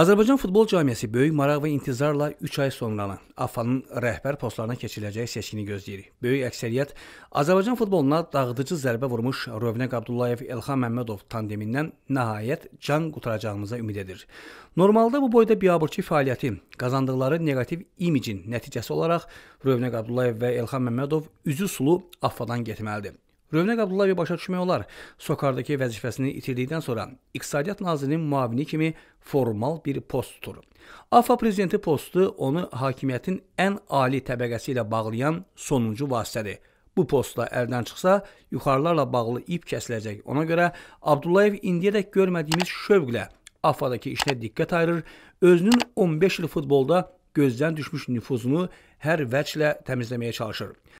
Azərbaycan Futbol Cəmiyyəsi böyük maraq və intizarla 3 ay sonra AFFA-nın rəhbər postlarına keçiriləcək seçkini gözləyir. Böyük əksəriyyət Azərbaycan futboluna dağıdıcı zərbə vurmuş Rövnəq Abdullayev, Elxan Məmmədov tandemindən nəhayət can qutaracağımıza ümid edir. Normalda bu boyda biabırçı fəaliyyəti, qazandıqları negativ imicin nəticəsi olaraq Rövnəq Abdullayev və Elxan Məmmədov üzü sulu AFFA-dan getməlidir. Rövnəq Abdullayev başa düşmək olar, Sokardakı vəzifəsini itirdikdən sonra İqtisadiyyat Nazirinin müavini kimi formal bir post tutur. AFA prezidenti postu onu hakimiyyətin ən ali təbəqəsi ilə bağlayan sonuncu vasitədir. Bu postla əldən çıxsa, yuxarılarla bağlı ip kəsiləcək. Ona görə Abdullayev indiyədək görmədiyimiz şövqlə AFA'dakı işinə diqqət ayırır, özünün 15 il futbolda gözdən düşmüş nüfuzunu hər vəclə təmizləməyə çalışır.